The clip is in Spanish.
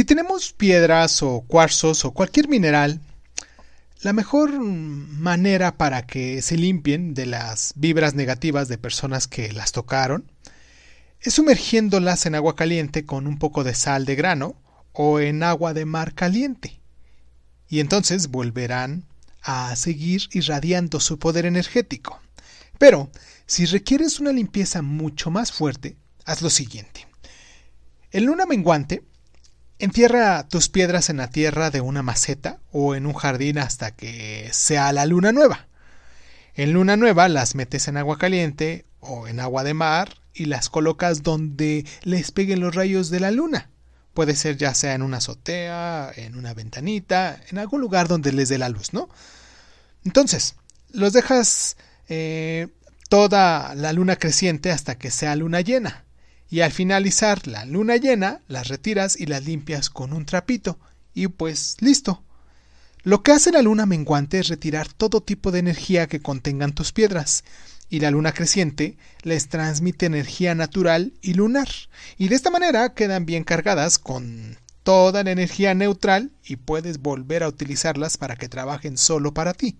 Si tenemos piedras o cuarzos o cualquier mineral, la mejor manera para que se limpien de las vibras negativas de personas que las tocaron es sumergiéndolas en agua caliente con un poco de sal de grano o en agua de mar caliente. Y entonces volverán a seguir irradiando su poder energético. Pero, si requieres una limpieza mucho más fuerte, haz lo siguiente. En luna menguante, Encierra tus piedras en la tierra de una maceta o en un jardín hasta que sea la luna nueva. En luna nueva las metes en agua caliente o en agua de mar y las colocas donde les peguen los rayos de la luna. Puede ser ya sea en una azotea, en una ventanita, en algún lugar donde les dé la luz, ¿no? Entonces, los dejas eh, toda la luna creciente hasta que sea luna llena y al finalizar la luna llena las retiras y las limpias con un trapito y pues listo. Lo que hace la luna menguante es retirar todo tipo de energía que contengan tus piedras y la luna creciente les transmite energía natural y lunar y de esta manera quedan bien cargadas con toda la energía neutral y puedes volver a utilizarlas para que trabajen solo para ti.